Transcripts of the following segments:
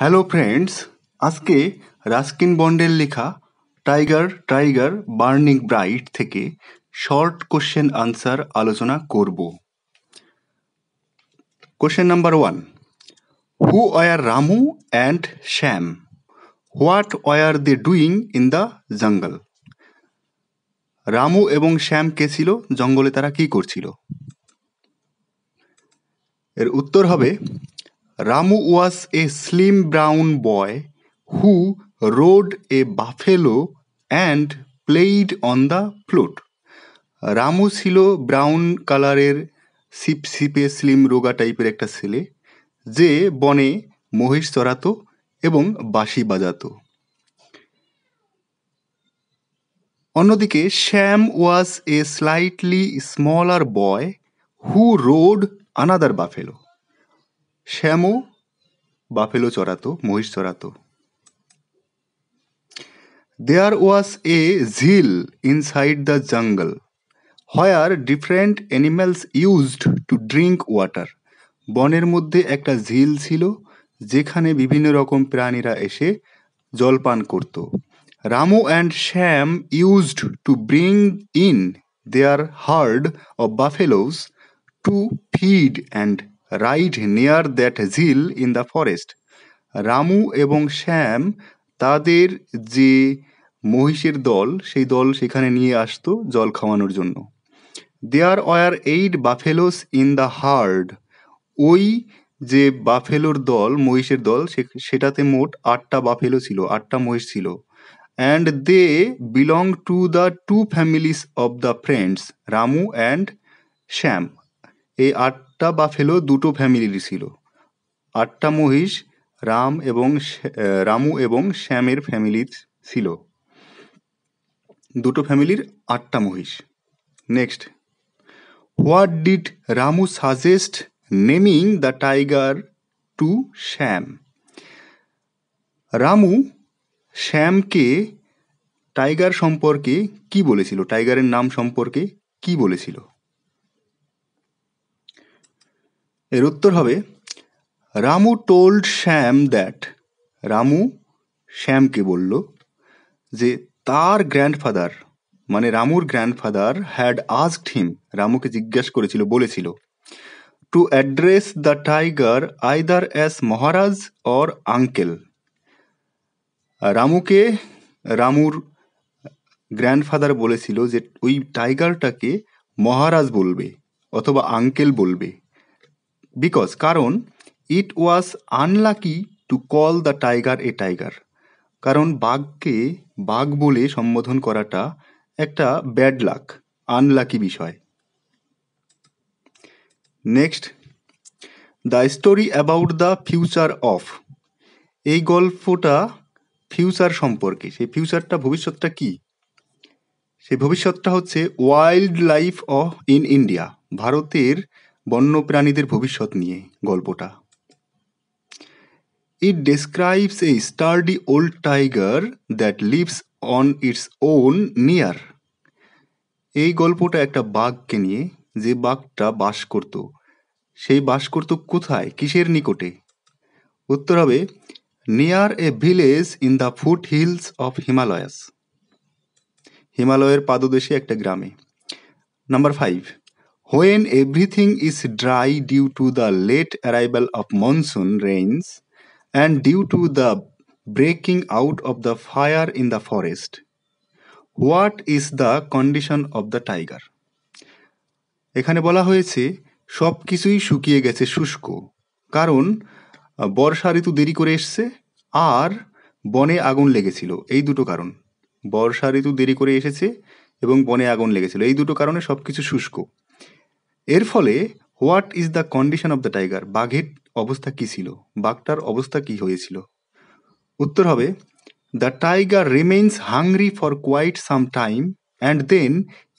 Hello friends আজকে Ruskin বন্ডের লেখা টাইগার টাইগার বার্নিং ব্রাইট থেকে শর্ট কোশ্চেন আনসার আলোচনা করব question number one who were Ramu and Shyam what were they doing in the jungle Ramu এবং শ্যাম কে ছিল জঙ্গলে তারা কি করছিল এর উত্তর হবে Ramu was a slim brown boy who rode a buffalo and played on the flute. Ramu ছিল ব্রাউন কালারের সিপসিপে স্লিম রোগা টাইপের একটা ছেলে যে বনে মহিষ চড়াতো এবং বাঁশি বাজাতো অন্যদিকে Shyam was a slightly smaller boy who rode another buffalo শ্যামও বাফেলো চড়াতো মহিষ চড়াতো there was a jheel inside the jungle where different animals used to drink water বনের মধ্যে একটা ঝিল ছিল যেখানে বিভিন্ন রকম প্রাণীরা এসে জলপান করত Ramu and Shyam used to bring in their herd of buffaloes to feed and ride near that jheel in the forest Ramu এবং শ্যাম তাদের যে মহিষের দল সেই দল সেখানে নিয়ে আসতো জল খাওয়ানোর জন্য there were eight buffaloes in the herd ওই যে বাফেলোর দল মহিষের দল সেটাতে মোট আটটা বাফেলো ছিল আটটা মহিষ ছিল and they belong to the two families of the friends Ramu and Shyam এই আট আটটা বাফেলো দুটো ফ্যামিলিরই ছিল আটটা মহিষ রাম এবং রামু এবং শ্যামের ফ্যামিলির ছিল দুটো ফ্যামিলির আটটা মহিষ next what did Ramu suggest naming the tiger to Shyam Ramu শ্যামকে টাইগার সম্পর্কে কি বলেছিল টাইগারের নাম সম্পর্কে কি বলেছিল এর উত্তর হবে রামু টোল্ড শ্যাম দ্যাট রামু শ্যামকে বলল যে তার গ্র্যান্ডফাদার মানে রামুর গ্র্যান্ডফাদার হ্যাড আস্কড হিম রামুকে জিজ্ঞাসা করেছিল বলেছিল to address the tiger either as Maharaj or uncle রামুকে রামুর গ্র্যান্ডফাদার বলেছিল যে ওই টাইগারটাকে মহারাজ বলবে অথবা আঙ্কেল বলবে বিকজ কারণ it was unlucky to call the tiger a tiger কারণ বাঘকে বাঘ বলে সম্বোধন করাটা একটা ব্যাড লাক আনলাকি বিষয় next the story about the future of এই গল্পটা ফিউচার সম্পর্কে সেই ফিউচারটা ভবিষ্যৎটা কি সেই ভবিষ্যৎটা হচ্ছে wildlife of in India ভারতের বন্যপ্রাণীদের ভবিষ্যৎ নিয়ে গল্পটা it describes a sturdy old tiger that lives on its own near এই গল্পটা একটা বাঘকে নিয়ে যে বাঘটা বাস করত সেই বাস করত কোথায় কিসের নিকটে উত্তর হবে near a village in the foothills of Himalayas হিমালয়ের পাদদেশে একটা গ্রামে number five When everything is dry due to the late arrival of monsoon rains and due to the breaking out of the fire in the forest, what is the condition of the tiger এখানে বলা হয়েছে সব কিছুই শুকিয়ে গেছে শুষ্ক কারণ বর্ষা ঋতু দেরি করে এসছে আর বনে আগুন লেগেছিল এই দুটো কারণ বর্ষা ঋতু দেরি করে এসেছে এবং বনে আগুন লেগেছিল এই দুটো কারণে সব কিছু শুষ্ক এর ফলে what is the condition of the tiger বাঘের অবস্থা কী ছিল বাঘটার অবস্থা কী হয়েছিল উত্তর হবে the tiger remains hungry for quite some time and then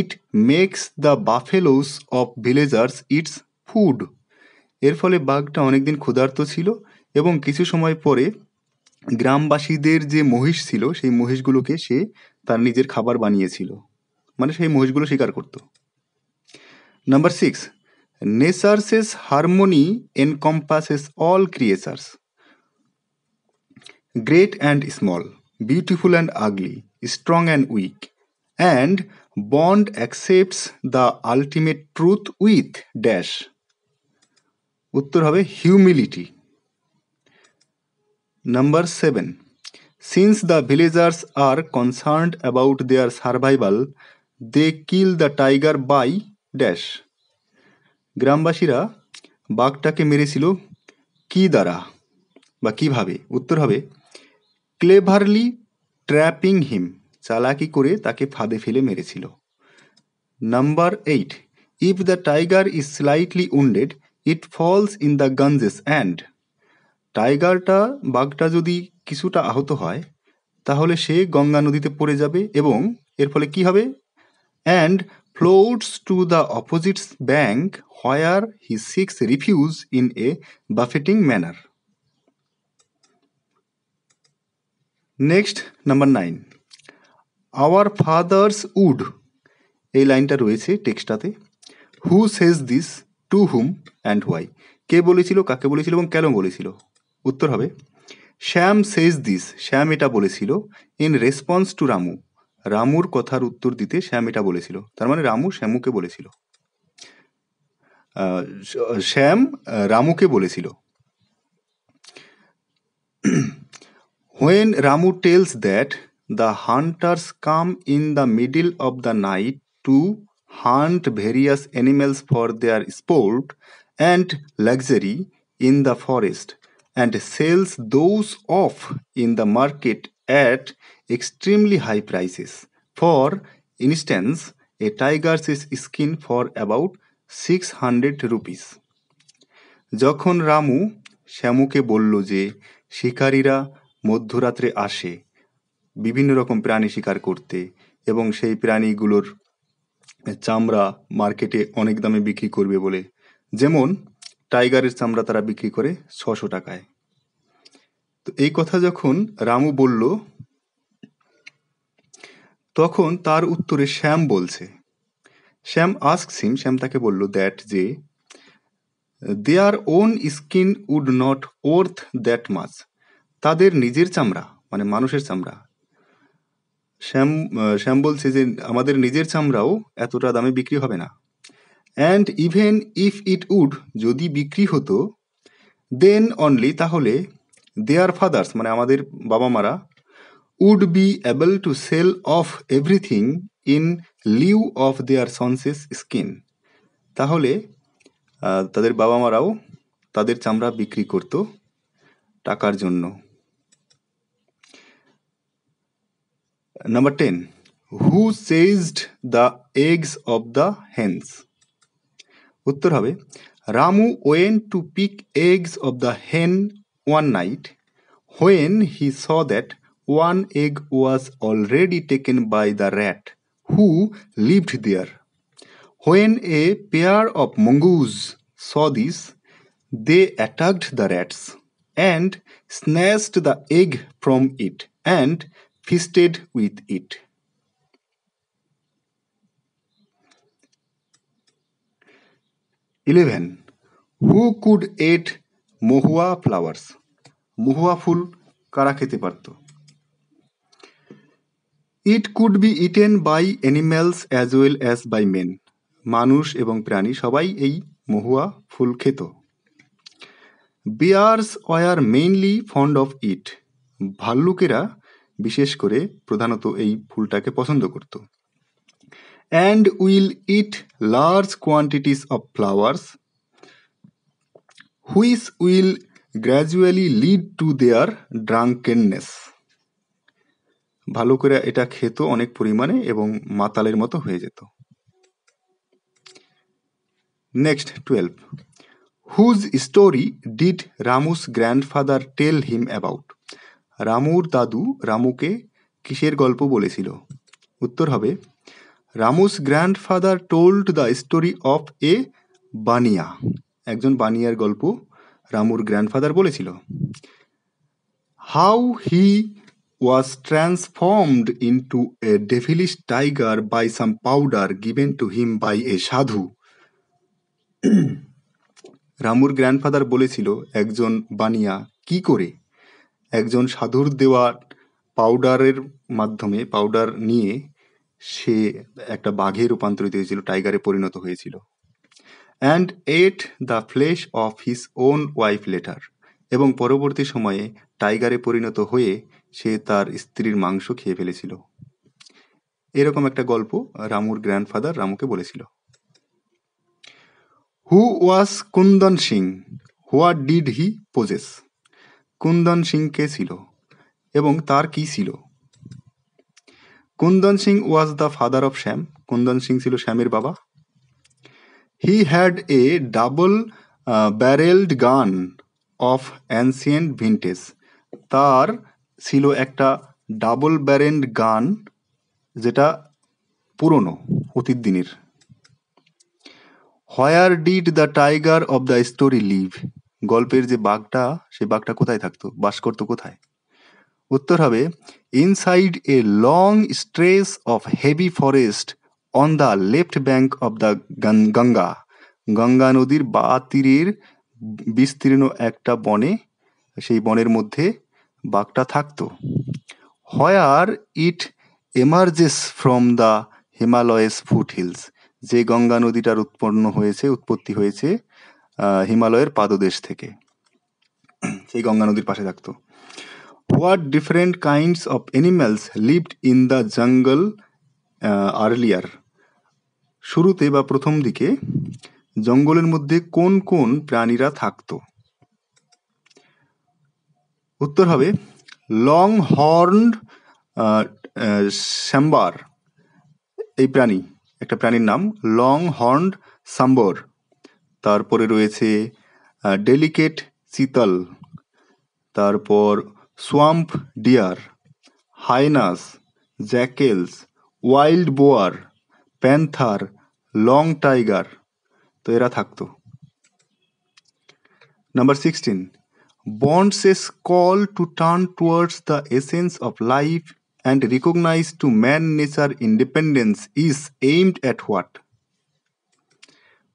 it makes the buffaloes of villagers its food এর ফলে বাঘটা অনেকদিন ক্ষুধার্ত ছিল এবং কিছু সময় পরে গ্রামবাসীদের যে মহিষ ছিল সেই মহিষগুলোকে সে তার নিজের খাবার বানিয়েছিল মানে সেই মহিষগুলো শিকার করতো Number six, nature's harmony encompasses all creatures, great and small, beautiful and ugly, strong and weak, and Bond accepts the ultimate truth with dash উত্তর হবে humility. Number seven, since the villagers are concerned about their survival, they kill the tiger by dash গ্রামবাসীরা বাঘটাকে মেরেছিল কী দ্বারা বা কীভাবে উত্তর হবে ক্লেভারলি ট্র্যাপিং হিম চালাকি করে তাকে ফাঁদে ফেলে মেরেছিল number eight if the tiger is slightly wounded it falls in the Ganges and টাইগারটা বাঘটা যদি কিছুটা আহত হয় তাহলে সে গঙ্গা নদীতে পড়ে যাবে এবং এর ফলে কি হবে and floats to the opposite bank where he seeks refuge in a buffeting manner. Next number nine our fathers would এই লাইনটা রয়েছে টেক্সটাতে who says this to whom and why কে বলেছিল কাকে বলেছিল এবং কেন বলেছিল উত্তর হবে শ্যাম সেজ দিস শ্যাম এটা বলেছিল ইন রেসপন্স টু রামু রামুর কথার উত্তর দিতে শ্যাম এটা বলেছিল তার মানে রামু শ্যামুকে বলেছিল শ্যাম রামুকে বলেছিল when Ramu tells that the hunters come in the middle of the night to hunt various animals for their sport and luxury in the forest and sells those off in the market at extremely high prices. For instance, a tiger's skin for about 600 rupees. যখন রামু শ্যামুকে বলল যে শিকারীরা মধ্যরাত্রে আসে বিভিন্ন রকম প্রাণী শিকার করতে এবং সেই প্রাণীগুলোর চামড়া মার্কেটে অনেক দামে বিক্রি করবে বলে যেমন টাইগারের চামড়া তারা বিক্রি করে ছশো টাকায় তো এই কথা যখন রামু বলল তখন তার উত্তরে শ্যাম বলছে শ্যাম আস্ক সিম শ্যাম তাকে বলল দ্যাট যে their own skin would not worth that much তাদের নিজের চামড়া মানে মানুষের চামড়া শ্যাম শ্যাম বলছে যে আমাদের নিজের চামড়াও এতটা দামে বিক্রি হবে না and even if it would যদি বিক্রি হতো দেন অনলি তাহলে দেয়ার ফাদার্স মানে আমাদের বাবা মারা would be able to sell off everything in lieu of their sons skin তাহলে তাদের বাবা মারাও তাদের চামড়া বিক্রি করত টাকার জন্য number ten who seized the eggs of the hens উত্তর হবে Ramu went to pick eggs of the hen one night when he saw that one egg was already taken by the rat who lived there. When a pair of mongoose saw this, they attacked the rats and snatched the egg from it and feasted with it. Eleven. Who could eat mohua flowers? মহুয়া ফুল কারা খেতে পারত it could be eaten by animals as well as by men মানুষ এবং প্রাণী সবাই এই মহুয়া ফুল খেত bears were mainly fond of it ভাল্লুকেরা বিশেষ করে প্রধানত এই ফুলটাকে পছন্দ করত and will eat large quantities of flowers which will gradually lead to their drunkenness ভালো করে এটা খেত অনেক পরিমাণে এবং মাতালের মতো হয়ে যেত next twelve whose story did Ramu's grandfather tell him about রামুর দাদু রামুকে কিসের গল্প বলেছিল উত্তর হবে Ramu's grandfather told the story of a bania একজন বানিয়ার গল্প রামুর গ্র্যান্ডফাদার বলেছিল how he was transformed into a devilish tiger by some powder given to him by a sadhu রামুর গ্র্যান্ডফাদার বলেছিল একজন বানিয়া কি করে একজন সাধুর দেওয়া পাউডারের মাধ্যমে পাউডার নিয়ে সে একটা বাঘে রূপান্তরিত হয়েছিল টাইগারে পরিণত হয়েছিল and ate the flesh of his own wife later এবং পরবর্তী সময়ে টাইগারে পরিণত হয়ে সে তার স্ত্রীর মাংস খেয়ে ফেলেছিল এরকম একটা গল্প রামুর গ্র্যান্ডফাদার রামুকে বলেছিল who was Kundan Singh what did he possess Kundan Singh কে ছিল এবং তার কি ছিল Kundan Singh was the father of Shyam Kundan Singh ছিল শ্যামের বাবা He had a ডাবল-ব্যারেলড গান অফ অ্যানসিয়েন্ট ভিন্টেজ তার ছিল একটা ডাবল ব্যারেলড গান যেটা পুরনো অতীত দিনের where did the tiger of the story live গল্পের যে বাঘটা সে বাঘটা কোথায় থাকতো বাস করতো কোথায় উত্তর হবে inside a long stretch of heavy forest on the left bank of the Ganga Ganga নদীর বা তীরের বিস্তীর্ণ একটা বনে সেই বনের মধ্যে বাঘটা থাকতো where it emerges from the Himalayas foot hills যে গঙ্গা নদীটার উৎপন্ন হয়েছে উৎপত্তি হয়েছে হিমালয়ের পাদদেশ থেকে সেই গঙ্গা নদীর পাশে থাকতো what different kinds of animals lived in the jungle earlier শুরুতে বা প্রথম দিকে জঙ্গলের মধ্যে কোন কোন প্রাণীরা থাকত উত্তর হবে লং হর্ন শ্যাম্বার এই প্রাণী একটা প্রাণীর নাম লং হর্ন সাম্বর তারপরে রয়েছে ডেলিকেট চিতল তারপর swamp deer hyenas jackals wild boar panther long tiger তো এরা থাকতো number sixteen Bond's is call to turn towards the essence of life and recognise to man nature independence is aimed at what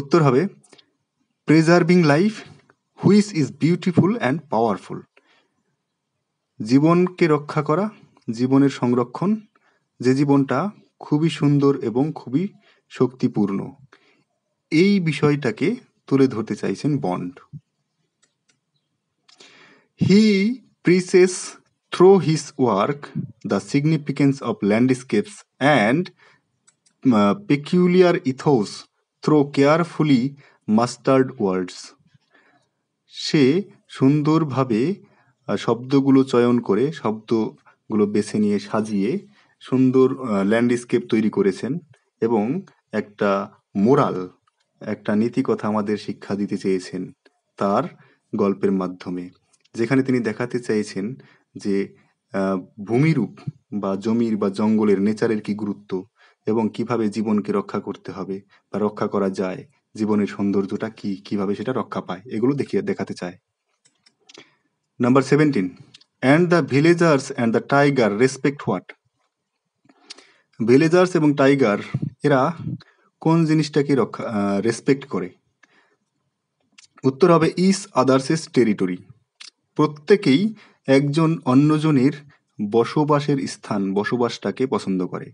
উত্তর হবে preserving life which is beautiful and powerful জীবনকে রক্ষা করা জীবনের সংরক্ষণ যে জীবনটা খুবই সুন্দর এবং খুবই শক্তিপূর্ণ এই বিষয়টাকে তুলে ধরতে চাইছেন Bond he presses through his work the significance of landscapes and peculiar ethos through carefully mastered words সে সুন্দরভাবে শব্দগুলো চয়ন করে শব্দগুলো বেছে নিয়ে সাজিয়ে সুন্দর ল্যান্ডস্কেপ তৈরি করেছেন এবং একটা মোরাল একটা নীতিকথা আমাদের শিক্ষা দিতে চেয়েছেন তার গল্পের মাধ্যমে যেখানে তিনি দেখাতে চাইছেন যে ভূমিরূপ বা জমির বা জঙ্গলের নেচারের কি গুরুত্ব এবং কিভাবে জীবনকে রক্ষা করতে হবে বা রক্ষা করা যায় জীবনের সৌন্দর্যটা কি কিভাবে সেটা রক্ষা পায় এগুলো দেখিয়ে দেখাতে চায় number seventeen and the villagers and the tiger respect what villagers এবং টাইগার এরা কোন জিনিসটাকে রক্ষা রেসপেক্ট করে উত্তর হবে ইস আদার্সেস টেরিটরি প্রত্যেকেই একজন অন্যজনের বসবাসের স্থান বসবাসটাকে পছন্দ করে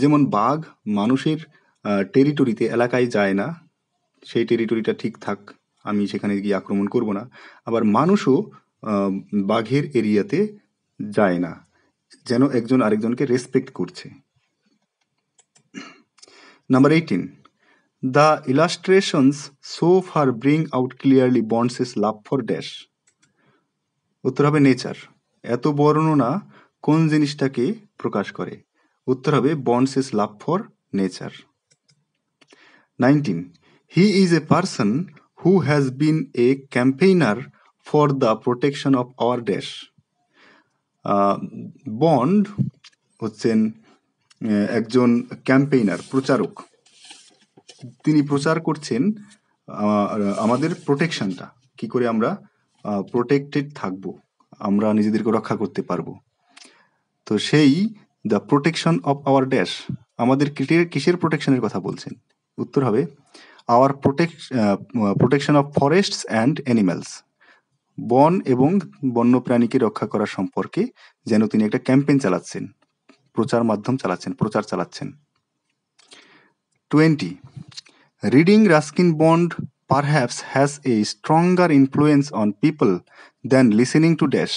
যেমন বাঘ মানুষের টেরিটরিতে এলাকায় যায় না সেই টেরিটরিটা ঠিক থাক আমি সেখানে গিয়ে আক্রমণ করব না আবার মানুষও বাঘের এরিয়াতে যায় না যেন একজন আরেকজনকে রেসপেক্ট করছে Number 18. The illustrations so far bring out clearly Bonds' love for dash. উত্তর হবে নেচার এত বর্ণনা কোন জিনিসটাকে প্রকাশ করে উত্তর হবে Bond's is love for nature nineteen he is a person who has been a campaigner for the protection of our dash Bond হচ্ছেন একজন ক্যাম্পেইনার প্রচারক তিনি প্রচার করছেন আমাদের প্রোটেকশনটা কি করে আমরা প্রোটেক্টেড থাকব আমরা নিজেদেরকে রক্ষা করতে পারবো তো সেই the protection of our dash আমাদের কিসের প্রোটেকশনের কথা বলছেন উত্তর হবে our protect protection of forests and animals বন এবং বন্য প্রাণীকে রক্ষা করা সম্পর্কে যেন তিনি একটা ক্যাম্পেইন চালাচ্ছেন প্রচার মাধ্যম চালাচ্ছেন প্রচার চালাচ্ছেন twenty reading Ruskin Bond haves has a stronger influence on people than listening to dash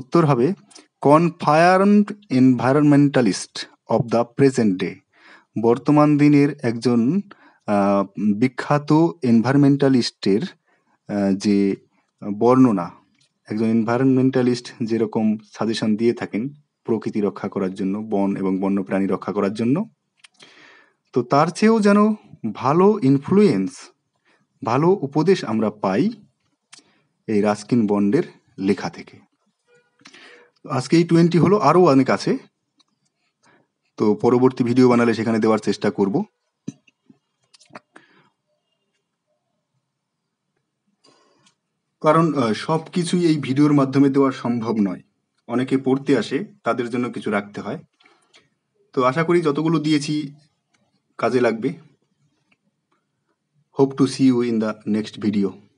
উত্তর হবে confirmed environmentalist of the present day বর্তমান দিনের একজন বিখ্যাত এনভায়রনমেন্টালিস্টের যে বর্ণনা একজন এনভায়রনমেন্টালিস্ট যেরকম সাজেশন দিয়ে থাকেন প্রকৃতি রক্ষা করার জন্য বন এবং বন্যপ্রাণী রক্ষা করার জন্য তো তার চেয়েও যেন ভালো ইনফ্লুয়েন্স ভালো উপদেশ আমরা পাই এই রাস্কিন বন্ডের লেখা থেকে আজকে এই টোয়েন্টি হলো আরও অনেক আছে তো পরবর্তী ভিডিও বানালে সেখানে দেওয়ার চেষ্টা করব কারণ সব কিছুই এই ভিডিওর মাধ্যমে দেওয়া সম্ভব নয় অনেকে পড়তে আসে তাদের জন্য কিছু রাখতে হয় তো আশা করি যতগুলো দিয়েছি কাজে লাগবে hope to see you in the next video